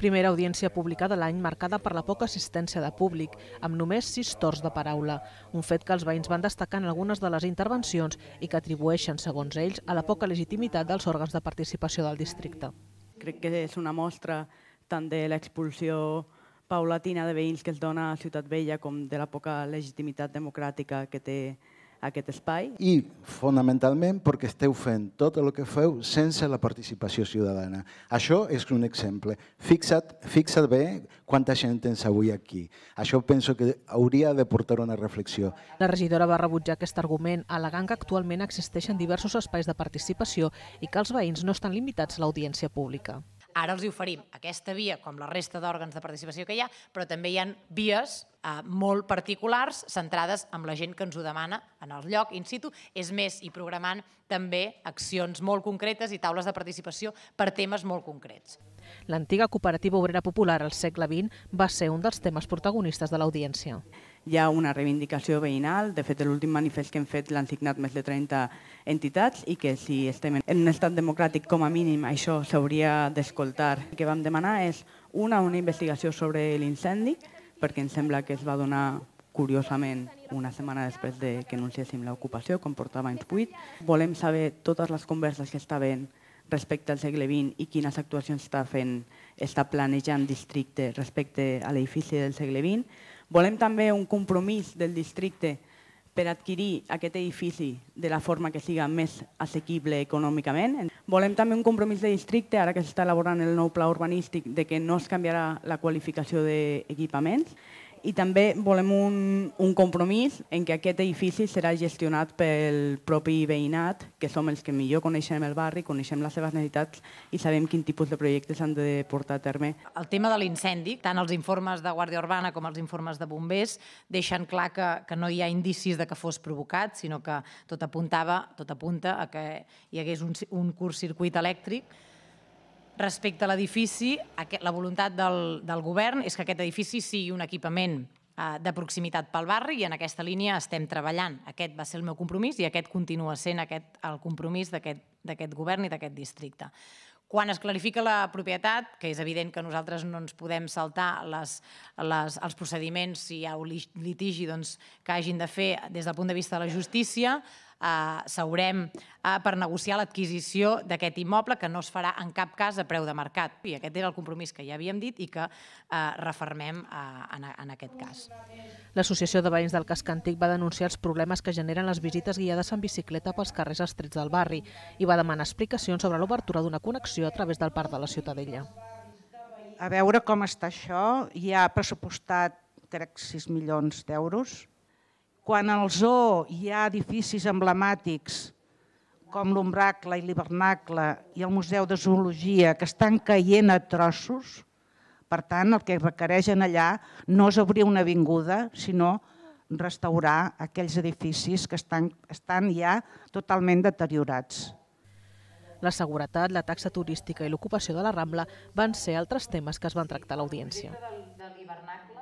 Primera audiència pública de l'any marcada per la poca assistència de públic, amb només sis tors de paraula, un fet que els veïns van destacar en algunes de les intervencions i que atribueixen, segons ells, a la poca legitimitat dels òrgans de participació del districte. Crec que és una mostra tant de l'expulsió paulatina de veïns que es dona a Ciutat Vella com de la poca legitimitat democràtica que té aquest espai. I, fonamentalment, perquè esteu fent tot el que feu sense la participació ciutadana. Això és un exemple. Fixa't, fixa't bé quanta gent tens avui aquí. Això penso que hauria de portar una reflexió. La regidora va rebutjar aquest argument, al·legant que actualment existeixen diversos espais de participació i que els veïns no estan limitats a l'audiència pública. Ara els oferim aquesta via, com la resta d'òrgans de participació que hi ha, però també hi ha vies eh, molt particulars centrades amb la gent que ens ho demana en el lloc in situ. És més, i programant també accions molt concretes i taules de participació per temes molt concrets. L'antiga cooperativa obrera popular al segle XX va ser un dels temes protagonistes de l'audiència hi ha una reivindicació veïnal. De fet, l'últim manifest que hem fet l'han signat més de 30 entitats i que si estem en un estat democràtic, com a mínim, això s'hauria d'escoltar. El que vam demanar és una, una investigació sobre l'incendi, perquè ens sembla que es va donar curiosament, una setmana després de que anunciéssim l'ocupació, com portava anys buit. Volem saber totes les converses que està havent respecte al segle XX i quines actuacions està fent, està planejant districte respecte a l'edifici del segle XX. Volem també un compromís del districte per adquirir aquest edifici de la forma que siga més assequible econòmicament. Volem també un compromís de districte, ara que s'està elaborant el nou pla urbanístic, de que no es canviarà la qualificació d'equipaments i també volem un, un compromís en què aquest edifici serà gestionat pel propi veïnat, que som els que millor coneixem el barri, coneixem les seves necessitats i sabem quin tipus de projectes han de portar a terme. El tema de l'incendi, tant els informes de Guàrdia Urbana com els informes de bombers deixen clar que, que no hi ha indicis de que fos provocat, sinó que tot apuntava, tot apunta a que hi hagués un, un curt circuit elèctric Respecte a l'edifici, la voluntat del, del govern és que aquest edifici sigui un equipament eh, de proximitat pel barri i en aquesta línia estem treballant. Aquest va ser el meu compromís i aquest continua sent aquest, el compromís d'aquest govern i d'aquest districte. Quan es clarifica la propietat, que és evident que nosaltres no ens podem saltar les, les, els procediments si hi ha un litigi doncs, que hagin de fer des del punt de vista de la justícia, eh, s'haurem eh, per negociar l'adquisició d'aquest immoble que no es farà en cap cas a preu de mercat. I aquest era el compromís que ja havíem dit i que eh, refermem eh, en, en aquest cas. L'Associació de Veïns del Casc Antic va denunciar els problemes que generen les visites guiades en bicicleta pels carrers estrets del barri i va demanar explicacions sobre l'obertura d'una connexió invasió a través del parc de la Ciutadella. A veure com està això. Hi ha pressupostat, crec, 6 milions d'euros. Quan al zoo hi ha edificis emblemàtics com l'Ombracle i l'Hivernacle i el Museu de Zoologia que estan caient a trossos, per tant, el que requereixen allà no és obrir una avinguda, sinó restaurar aquells edificis que estan, estan ja totalment deteriorats. La seguretat, la taxa turística i l'ocupació de la Rambla van ser altres temes que es van tractar a l'audiència.